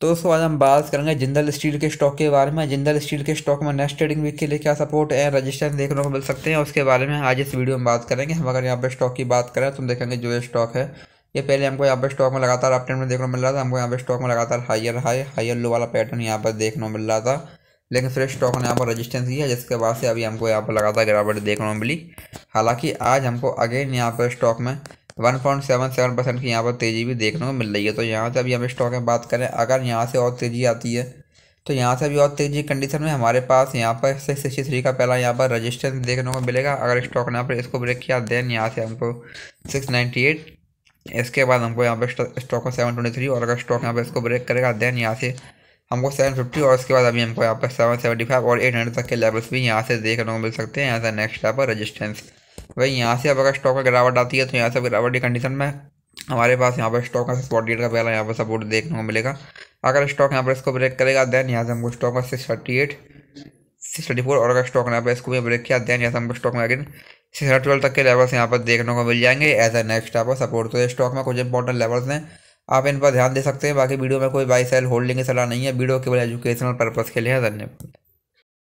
तो उसके बाद हम बात करेंगे जिंदल स्टील के स्टॉक के बारे में जिंदल स्टील के स्टॉक में नेक्स्ट ट्रेडिंग वीक के लिए क्या सपोर्ट एंड रजिस्टेंस देखने को मिल सकते हैं उसके बारे में आज इस वीडियो में बात करेंगे हम अगर यहाँ पर स्टॉक की बात करें तो हम देखेंगे जो ये स्टॉक है ये पहले हमको यहाँ पर स्टॉक में लगातार अपट्रेंड में देखने को मिल रहा था हमको यहाँ पर स्टॉक में लगातार हाइयर हाई हायर लो वाला पैटर्न यहाँ पर देखने को मिल रहा था लेकिन फिर स्टॉक ने यहाँ पर रजिस्टेंस किया जिसके बाद से अभी हमको यहाँ पर लगातार गिरावट देखने को मिली हालांकि आज हमको अगेन यहाँ पर स्टॉक में one point seven seven percent की यहाँ पर तेज़ी भी देखने को मिल रही है तो यहाँ से अभी हम स्टॉक में बात करें अगर यहाँ से और तेज़ी आती है तो यहाँ से अभी और तेज़ी कंडीशन में हमारे पास यहाँ पर सिक्स सिक्सटी थ्री का पहला यहाँ पर रजिस्टेंस देखने को मिलेगा अगर स्टॉक ने यहाँ पर इसको ब्रेक किया देन यहाँ से हमको सिक्स नाइन्टी एट इसके बाद हमको यहाँ पर स्टॉक को सेवन ट्वेंटी थ्री और अगर स्टॉक यहाँ पर इसको ब्रेक करेगा देन यहाँ से हमको सेवन फिफ्टी और उसके बाद अभी हमको यहाँ पर सेवन सेवेंटी फाइव और एट हंड्रेड तक के लेवल्स भी यहाँ से देखने को मिल सकते हैं यहाँ से नेक्स्ट यहाँ पर रजिस्टेंस वही यहाँ से अब अगर स्टॉक में गिरावट आती है तो यहाँ से गिरावट की कंडीशन में हमारे पास यहाँ पर स्टॉक का स्पॉट डेट का पहला यहाँ पर सपोर्ट देखने को मिलेगा अगर स्टॉक यहाँ पर इसको ब्रेक करेगा देन यहाँ से हमको स्टॉक का six thirty eight six thirty four और अगर स्टॉक यहाँ पर इसको भी ब्रेक किया देन यहाँ से हमको स्टॉक में अगेन सिक्स ट्वेल्व तक के लेवल्स यहाँ पर देखने को मिल जाएंगे एज ए नेक्स्ट आप सपोर्ट तो स्टॉक में कुछ इंपॉर्टेंट लेवल्स हैं आप इन पर ध्यान दे सकते हैं बाकी वीडियो में कोई बाई सेल होल्डिंग की सलाह नहीं है वीडियो केवल एजुकेशनल पर्पज़ के लिए धन्यवाद